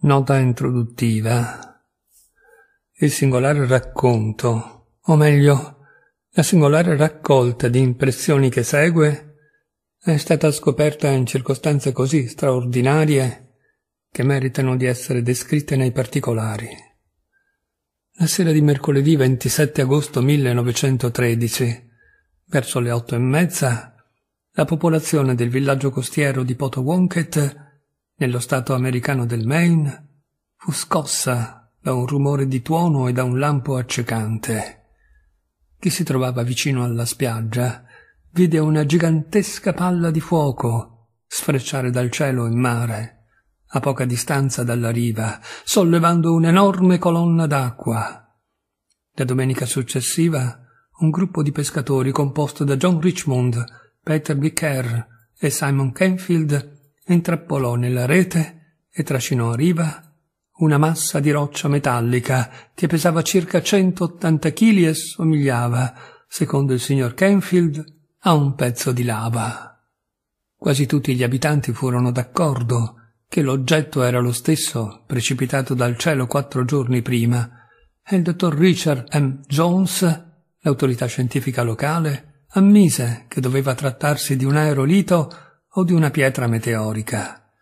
Nota introduttiva. Il singolare racconto, o meglio, la singolare raccolta di impressioni che segue, è stata scoperta in circostanze così straordinarie che meritano di essere descritte nei particolari. La sera di mercoledì 27 agosto 1913, verso le otto e mezza, la popolazione del villaggio costiero di Potowonket nello stato americano del Maine, fu scossa da un rumore di tuono e da un lampo accecante. Chi si trovava vicino alla spiaggia vide una gigantesca palla di fuoco sfrecciare dal cielo in mare, a poca distanza dalla riva, sollevando un'enorme colonna d'acqua. La domenica successiva un gruppo di pescatori composto da John Richmond, Peter Bicker e Simon Canfield intrappolò nella rete e trascinò a riva una massa di roccia metallica che pesava circa 180 kg e somigliava, secondo il signor Kenfield, a un pezzo di lava. Quasi tutti gli abitanti furono d'accordo che l'oggetto era lo stesso precipitato dal cielo quattro giorni prima e il dottor Richard M. Jones, l'autorità scientifica locale, ammise che doveva trattarsi di un aerolito o di una pietra meteorica.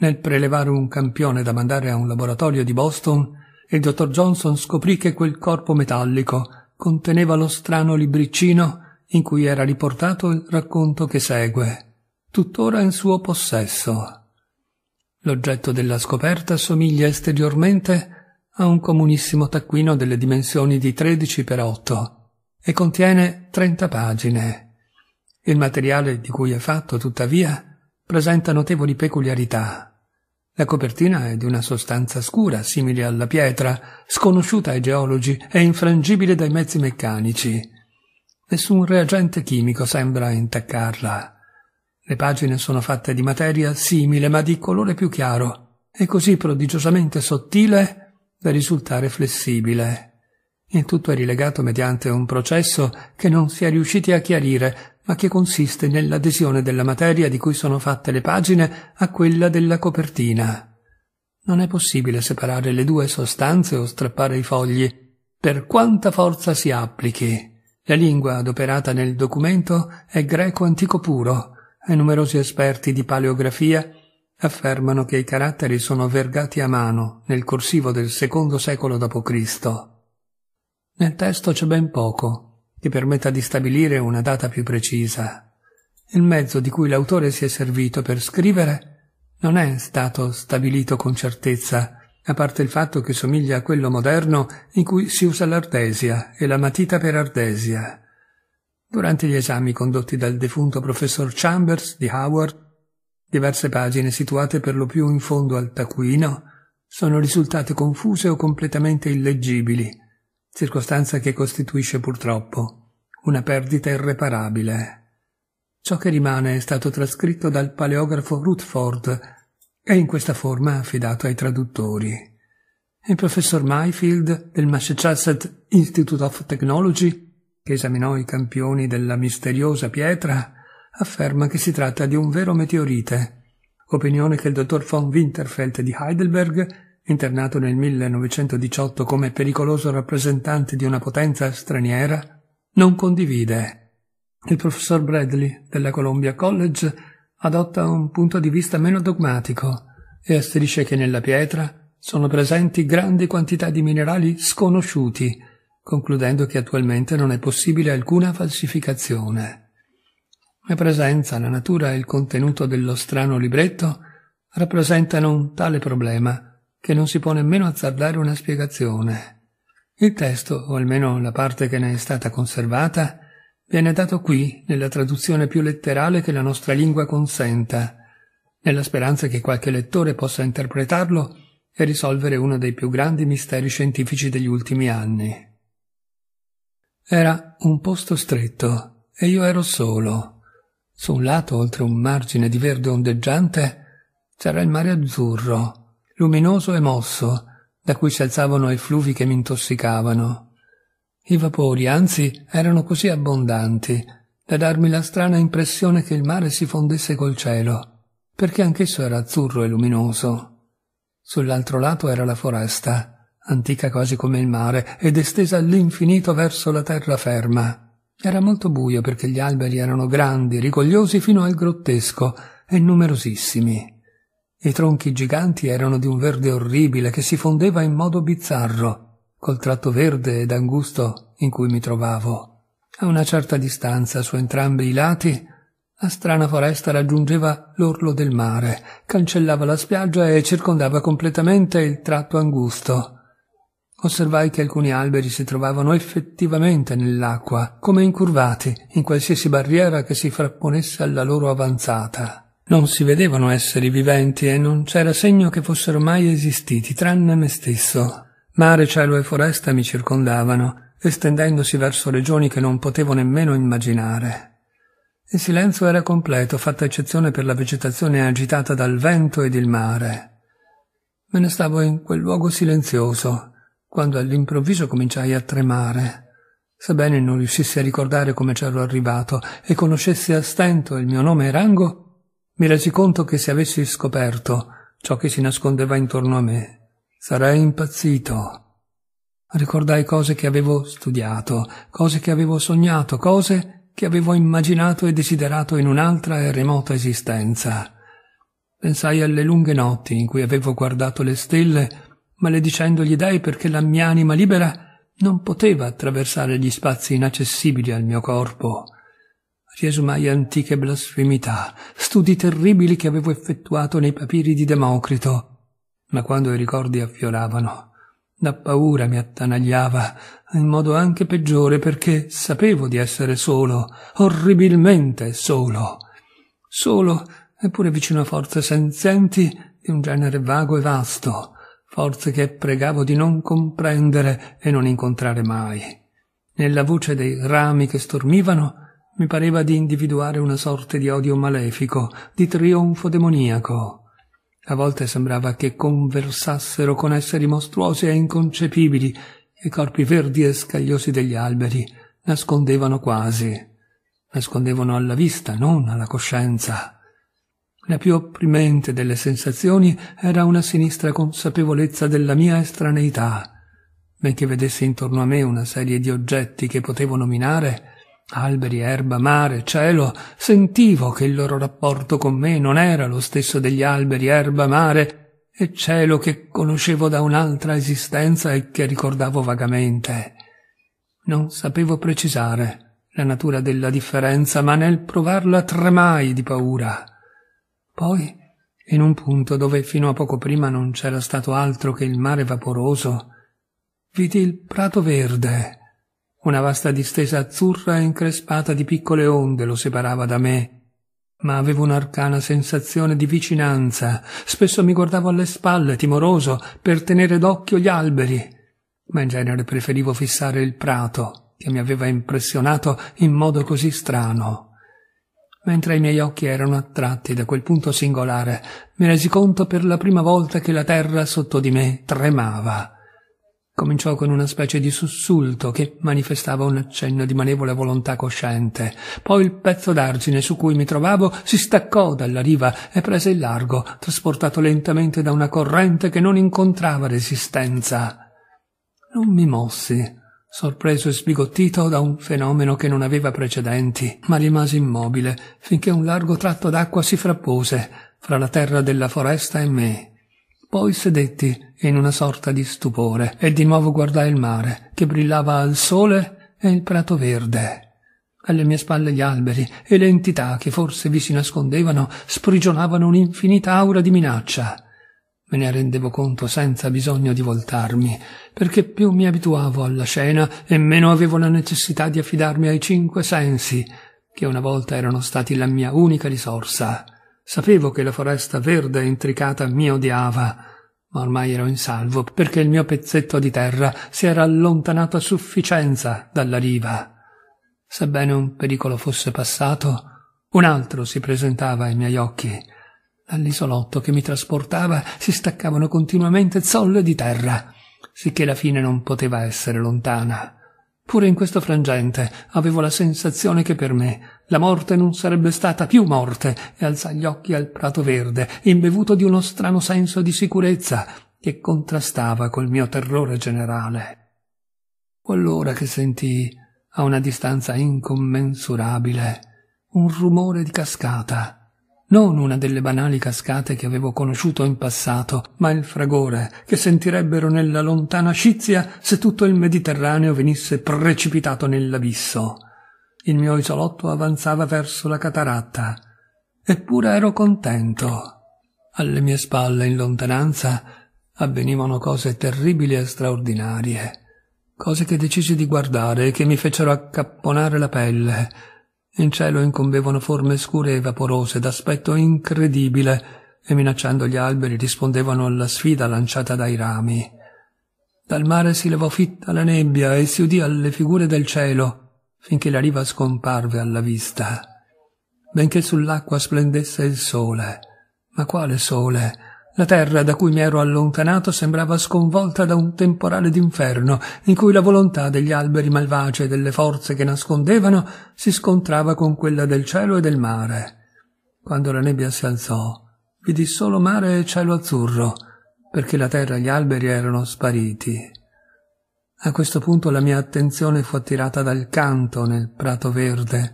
Nel prelevare un campione da mandare a un laboratorio di Boston, il dottor Johnson scoprì che quel corpo metallico conteneva lo strano libriccino in cui era riportato il racconto che segue, tuttora in suo possesso. L'oggetto della scoperta somiglia esteriormente a un comunissimo taccuino delle dimensioni di 13 x 8 e contiene 30 pagine. Il materiale di cui è fatto, tuttavia, presenta notevoli peculiarità. La copertina è di una sostanza scura, simile alla pietra, sconosciuta ai geologi e infrangibile dai mezzi meccanici. Nessun reagente chimico sembra intaccarla. Le pagine sono fatte di materia simile ma di colore più chiaro e così prodigiosamente sottile da risultare flessibile. Il tutto è rilegato mediante un processo che non si è riusciti a chiarire ma che consiste nell'adesione della materia di cui sono fatte le pagine a quella della copertina. Non è possibile separare le due sostanze o strappare i fogli, per quanta forza si applichi. La lingua adoperata nel documento è greco antico puro, e numerosi esperti di paleografia affermano che i caratteri sono vergati a mano nel corsivo del secondo secolo d.C. Nel testo c'è ben poco, che permetta di stabilire una data più precisa. Il mezzo di cui l'autore si è servito per scrivere non è stato stabilito con certezza, a parte il fatto che somiglia a quello moderno in cui si usa l'ardesia e la matita per ardesia. Durante gli esami condotti dal defunto professor Chambers di Howard, diverse pagine situate per lo più in fondo al taccuino sono risultate confuse o completamente illeggibili circostanza che costituisce purtroppo una perdita irreparabile. Ciò che rimane è stato trascritto dal paleografo Rutford e in questa forma affidato ai traduttori. Il professor Myfield del Massachusetts Institute of Technology, che esaminò i campioni della misteriosa pietra, afferma che si tratta di un vero meteorite, opinione che il dottor von Winterfeld di Heidelberg internato nel 1918 come pericoloso rappresentante di una potenza straniera, non condivide. Il professor Bradley della Columbia College adotta un punto di vista meno dogmatico e asserisce che nella pietra sono presenti grandi quantità di minerali sconosciuti, concludendo che attualmente non è possibile alcuna falsificazione. La presenza, la natura e il contenuto dello strano libretto rappresentano un tale problema che non si può nemmeno azzardare una spiegazione. Il testo, o almeno la parte che ne è stata conservata, viene dato qui nella traduzione più letterale che la nostra lingua consenta, nella speranza che qualche lettore possa interpretarlo e risolvere uno dei più grandi misteri scientifici degli ultimi anni. Era un posto stretto e io ero solo. Su un lato, oltre un margine di verde ondeggiante, c'era il mare azzurro luminoso e mosso, da cui si alzavano effluvi che mi intossicavano. I vapori, anzi, erano così abbondanti da darmi la strana impressione che il mare si fondesse col cielo, perché anch'esso era azzurro e luminoso. Sull'altro lato era la foresta, antica quasi come il mare, ed estesa all'infinito verso la terraferma. Era molto buio perché gli alberi erano grandi, rigogliosi fino al grottesco e numerosissimi. I tronchi giganti erano di un verde orribile che si fondeva in modo bizzarro col tratto verde ed angusto in cui mi trovavo. A una certa distanza su entrambi i lati la strana foresta raggiungeva l'orlo del mare, cancellava la spiaggia e circondava completamente il tratto angusto. Osservai che alcuni alberi si trovavano effettivamente nell'acqua, come incurvati in qualsiasi barriera che si frapponesse alla loro avanzata. Non si vedevano esseri viventi e non c'era segno che fossero mai esistiti, tranne me stesso. Mare, cielo e foresta mi circondavano, estendendosi verso regioni che non potevo nemmeno immaginare. Il silenzio era completo, fatta eccezione per la vegetazione agitata dal vento ed il mare. Me ne stavo in quel luogo silenzioso, quando all'improvviso cominciai a tremare. Sebbene non riuscissi a ricordare come c'ero arrivato e conoscessi a stento il mio nome e rango, mi resi conto che se avessi scoperto ciò che si nascondeva intorno a me, sarei impazzito. Ricordai cose che avevo studiato, cose che avevo sognato, cose che avevo immaginato e desiderato in un'altra e remota esistenza. Pensai alle lunghe notti in cui avevo guardato le stelle, maledicendo gli dei perché la mia anima libera non poteva attraversare gli spazi inaccessibili al mio corpo riesumai antiche blasfemità, studi terribili che avevo effettuato nei papiri di Democrito. Ma quando i ricordi affioravano, la paura mi attanagliava, in modo anche peggiore perché sapevo di essere solo, orribilmente solo. Solo, eppure vicino a forze senzienti di un genere vago e vasto, forze che pregavo di non comprendere e non incontrare mai. Nella voce dei rami che stormivano mi pareva di individuare una sorta di odio malefico, di trionfo demoniaco. A volte sembrava che conversassero con esseri mostruosi e inconcepibili, i corpi verdi e scagliosi degli alberi nascondevano quasi. Nascondevano alla vista, non alla coscienza. La più opprimente delle sensazioni era una sinistra consapevolezza della mia estraneità. Benché vedessi intorno a me una serie di oggetti che potevo nominare, Alberi, erba, mare, cielo, sentivo che il loro rapporto con me non era lo stesso degli alberi, erba, mare e cielo che conoscevo da un'altra esistenza e che ricordavo vagamente. Non sapevo precisare la natura della differenza, ma nel provarla tremai di paura. Poi, in un punto dove fino a poco prima non c'era stato altro che il mare vaporoso, vidi il prato verde una vasta distesa azzurra e increspata di piccole onde lo separava da me, ma avevo un'arcana sensazione di vicinanza. Spesso mi guardavo alle spalle, timoroso, per tenere d'occhio gli alberi, ma in genere preferivo fissare il prato, che mi aveva impressionato in modo così strano. Mentre i miei occhi erano attratti da quel punto singolare, mi resi conto per la prima volta che la terra sotto di me tremava Cominciò con una specie di sussulto che manifestava un accenno di manevole volontà cosciente. Poi il pezzo d'argine su cui mi trovavo si staccò dalla riva e prese il largo, trasportato lentamente da una corrente che non incontrava resistenza. Non mi mossi, sorpreso e sbigottito da un fenomeno che non aveva precedenti, ma rimasi immobile finché un largo tratto d'acqua si frappose fra la terra della foresta e me. Poi sedetti in una sorta di stupore e di nuovo guardai il mare, che brillava al sole e il prato verde. Alle mie spalle gli alberi e le entità che forse vi si nascondevano sprigionavano un'infinita aura di minaccia. Me ne rendevo conto senza bisogno di voltarmi, perché più mi abituavo alla scena e meno avevo la necessità di affidarmi ai cinque sensi, che una volta erano stati la mia unica risorsa. Sapevo che la foresta verde e intricata mi odiava, ma ormai ero in salvo perché il mio pezzetto di terra si era allontanato a sufficienza dalla riva. Sebbene un pericolo fosse passato, un altro si presentava ai miei occhi. Dall'isolotto che mi trasportava si staccavano continuamente zolle di terra, sicché la fine non poteva essere lontana. Pure in questo frangente avevo la sensazione che per me la morte non sarebbe stata più morte e alzai gli occhi al prato verde, imbevuto di uno strano senso di sicurezza che contrastava col mio terrore generale. Fu allora che sentii, a una distanza incommensurabile, un rumore di cascata non una delle banali cascate che avevo conosciuto in passato, ma il fragore che sentirebbero nella lontana Scizia se tutto il Mediterraneo venisse precipitato nell'abisso il mio isolotto avanzava verso la cataratta. Eppure ero contento. Alle mie spalle, in lontananza, avvenivano cose terribili e straordinarie, cose che decisi di guardare e che mi fecero accapponare la pelle. In cielo incombevano forme scure e vaporose d'aspetto incredibile e minacciando gli alberi rispondevano alla sfida lanciata dai rami. Dal mare si levò fitta la nebbia e si udì alle figure del cielo finché la riva scomparve alla vista, benché sull'acqua splendesse il sole. Ma quale sole? La terra da cui mi ero allontanato sembrava sconvolta da un temporale d'inferno, in cui la volontà degli alberi malvagi e delle forze che nascondevano si scontrava con quella del cielo e del mare. Quando la nebbia si alzò, vidi solo mare e cielo azzurro, perché la terra e gli alberi erano spariti. A questo punto la mia attenzione fu attirata dal canto nel prato verde.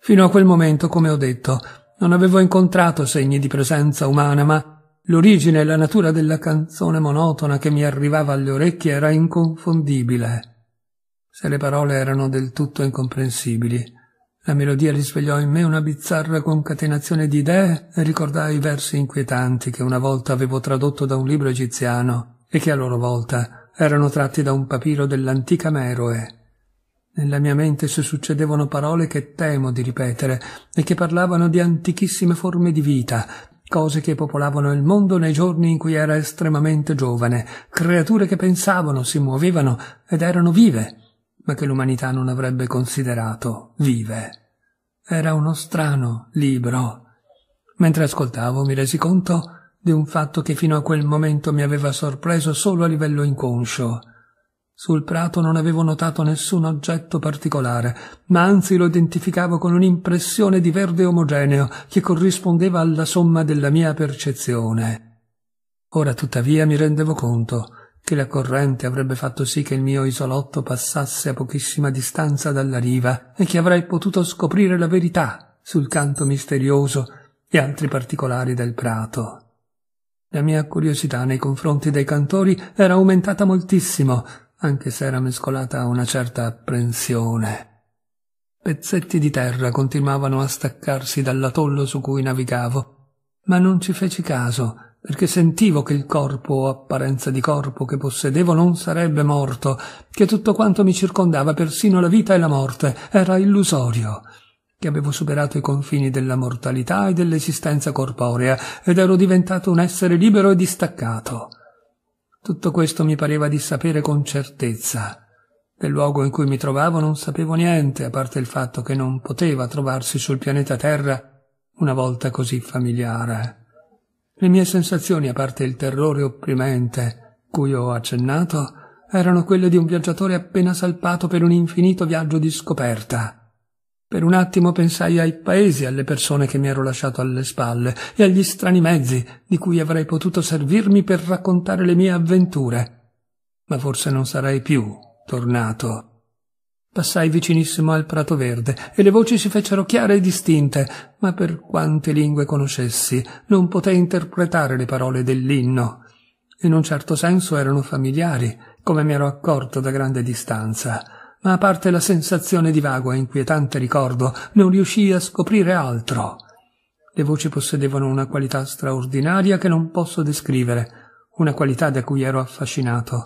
Fino a quel momento, come ho detto, non avevo incontrato segni di presenza umana, ma l'origine e la natura della canzone monotona che mi arrivava alle orecchie era inconfondibile. Se le parole erano del tutto incomprensibili, la melodia risvegliò in me una bizzarra concatenazione di idee e ricordai i versi inquietanti che una volta avevo tradotto da un libro egiziano e che a loro volta erano tratti da un papiro dell'antica Meroe. Nella mia mente si succedevano parole che temo di ripetere e che parlavano di antichissime forme di vita, cose che popolavano il mondo nei giorni in cui era estremamente giovane, creature che pensavano, si muovevano ed erano vive, ma che l'umanità non avrebbe considerato vive. Era uno strano libro. Mentre ascoltavo mi resi conto di un fatto che fino a quel momento mi aveva sorpreso solo a livello inconscio. Sul prato non avevo notato nessun oggetto particolare, ma anzi lo identificavo con un'impressione di verde omogeneo che corrispondeva alla somma della mia percezione. Ora tuttavia mi rendevo conto che la corrente avrebbe fatto sì che il mio isolotto passasse a pochissima distanza dalla riva e che avrei potuto scoprire la verità sul canto misterioso e altri particolari del prato. La mia curiosità nei confronti dei cantori era aumentata moltissimo, anche se era mescolata a una certa apprensione. Pezzetti di terra continuavano a staccarsi dall'atollo su cui navigavo, ma non ci feci caso, perché sentivo che il corpo o apparenza di corpo che possedevo non sarebbe morto, che tutto quanto mi circondava, persino la vita e la morte, era illusorio che avevo superato i confini della mortalità e dell'esistenza corporea ed ero diventato un essere libero e distaccato. Tutto questo mi pareva di sapere con certezza. Del luogo in cui mi trovavo non sapevo niente, a parte il fatto che non poteva trovarsi sul pianeta Terra una volta così familiare. Le mie sensazioni, a parte il terrore opprimente cui ho accennato, erano quelle di un viaggiatore appena salpato per un infinito viaggio di scoperta. Per un attimo pensai ai paesi, alle persone che mi ero lasciato alle spalle e agli strani mezzi di cui avrei potuto servirmi per raccontare le mie avventure. Ma forse non sarei più tornato. Passai vicinissimo al Prato Verde e le voci si fecero chiare e distinte, ma per quante lingue conoscessi non potei interpretare le parole dell'inno. In un certo senso erano familiari, come mi ero accorto da grande distanza ma a parte la sensazione di vago e inquietante ricordo, non riuscii a scoprire altro. Le voci possedevano una qualità straordinaria che non posso descrivere, una qualità da cui ero affascinato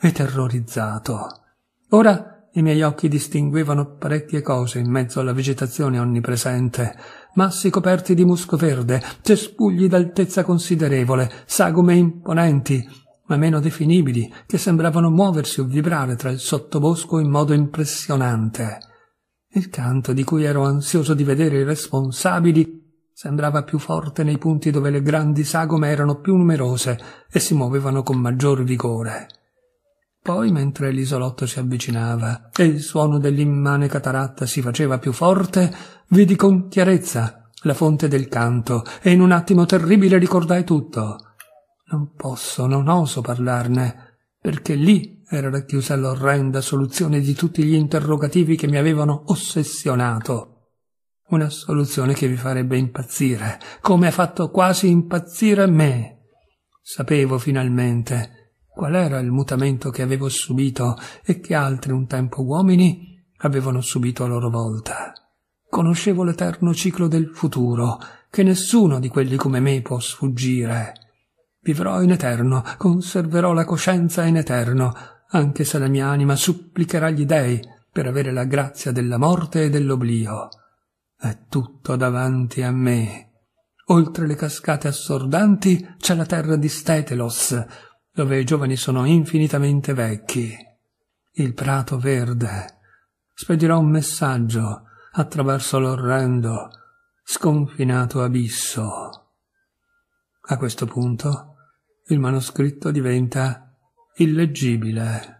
e terrorizzato. Ora i miei occhi distinguevano parecchie cose in mezzo alla vegetazione onnipresente. Massi coperti di musco verde, cespugli d'altezza considerevole, sagome imponenti, ma meno definibili, che sembravano muoversi o vibrare tra il sottobosco in modo impressionante. Il canto, di cui ero ansioso di vedere i responsabili, sembrava più forte nei punti dove le grandi sagome erano più numerose e si muovevano con maggior vigore. Poi, mentre l'isolotto si avvicinava e il suono dell'immane cataratta si faceva più forte, vidi con chiarezza la fonte del canto e in un attimo terribile ricordai tutto. Non posso, non oso parlarne, perché lì era racchiusa l'orrenda soluzione di tutti gli interrogativi che mi avevano ossessionato. Una soluzione che vi farebbe impazzire, come ha fatto quasi impazzire me. Sapevo finalmente qual era il mutamento che avevo subito e che altri un tempo uomini avevano subito a loro volta. Conoscevo l'eterno ciclo del futuro, che nessuno di quelli come me può sfuggire. Vivrò in eterno, conserverò la coscienza in eterno, anche se la mia anima supplicherà gli dèi per avere la grazia della morte e dell'oblio. È tutto davanti a me. Oltre le cascate assordanti c'è la terra di Stetelos, dove i giovani sono infinitamente vecchi. Il prato verde. Spedirò un messaggio attraverso l'orrendo, sconfinato abisso. A questo punto il manoscritto diventa illeggibile.